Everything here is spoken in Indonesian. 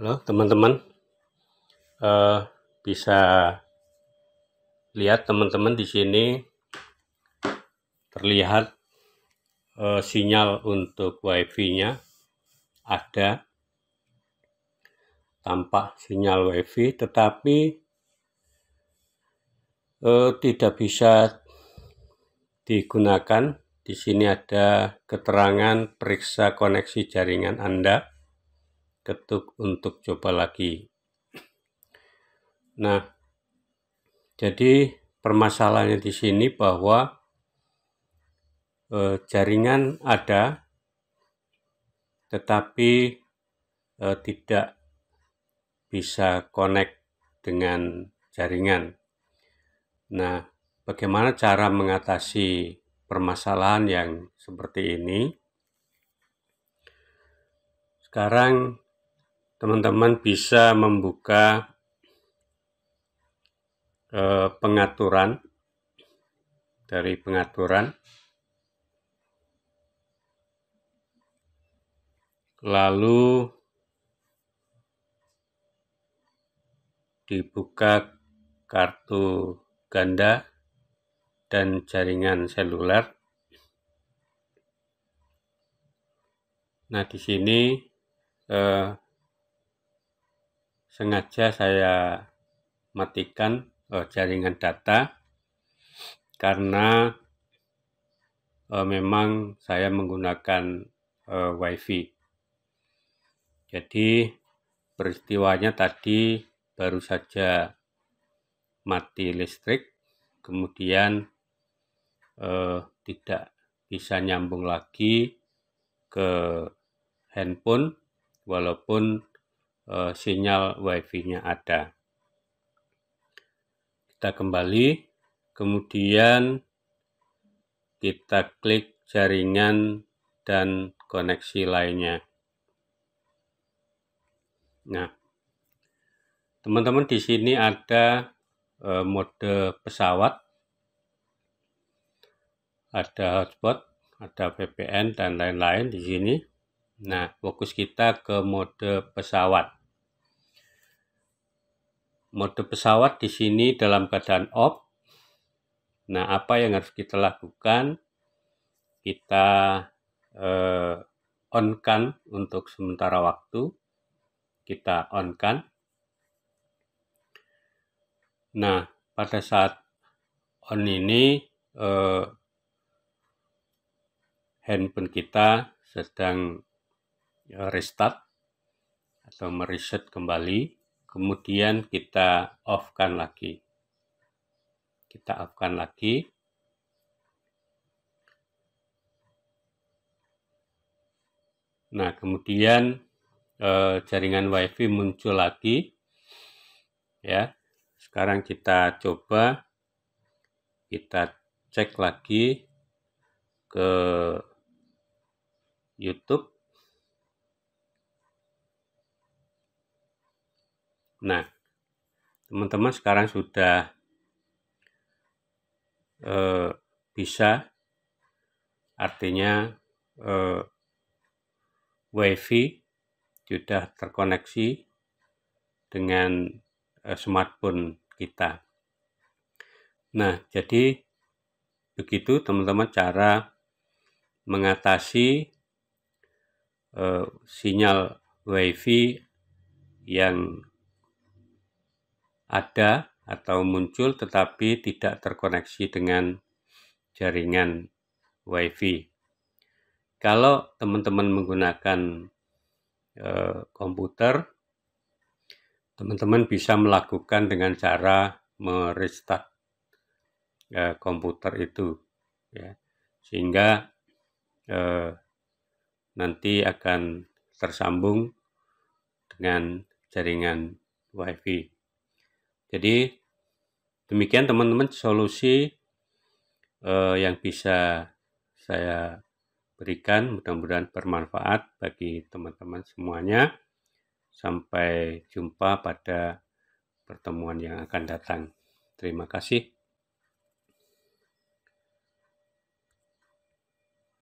Halo teman-teman, uh, bisa lihat teman-teman di sini terlihat uh, sinyal untuk WiFi-nya ada tampak sinyal WiFi, tetapi uh, tidak bisa digunakan. Di sini ada keterangan periksa koneksi jaringan Anda ketuk untuk coba lagi. Nah, jadi permasalahannya di sini bahwa eh, jaringan ada, tetapi eh, tidak bisa connect dengan jaringan. Nah, bagaimana cara mengatasi permasalahan yang seperti ini? Sekarang teman-teman bisa membuka eh, pengaturan dari pengaturan lalu dibuka kartu ganda dan jaringan seluler. Nah, di sini eh, sengaja saya matikan uh, jaringan data karena uh, memang saya menggunakan uh, WiFi. Jadi peristiwanya tadi baru saja mati listrik, kemudian eh, tidak bisa nyambung lagi ke handphone, walaupun uh, sinyal WiFi-nya ada. Kita kembali, kemudian kita klik jaringan dan koneksi lainnya. Nah, teman-teman di sini ada uh, mode pesawat, ada hotspot, ada VPN dan lain-lain di sini. Nah, fokus kita ke mode pesawat mode pesawat di sini dalam keadaan off. Nah, apa yang harus kita lakukan? Kita eh, on-kan untuk sementara waktu. Kita on-kan. Nah, pada saat on ini eh, handphone kita sedang eh, restart atau mereset kembali kemudian kita off-kan lagi. Kita off-kan lagi. Nah, kemudian eh, jaringan WiFi muncul lagi. Ya. Sekarang kita coba kita cek lagi ke YouTube Nah, teman-teman sekarang sudah eh, bisa, artinya eh, WiFi sudah terkoneksi dengan eh, smartphone kita. Nah, jadi begitu teman-teman cara mengatasi eh, sinyal WiFi yang ada atau muncul tetapi tidak terkoneksi dengan jaringan WiFi. Kalau teman-teman menggunakan e, komputer, teman-teman bisa melakukan dengan cara merestart e, komputer itu, ya. sehingga e, nanti akan tersambung dengan jaringan WiFi. Jadi demikian teman-teman solusi uh, yang bisa saya berikan. Mudah-mudahan bermanfaat bagi teman-teman semuanya. Sampai jumpa pada pertemuan yang akan datang. Terima kasih.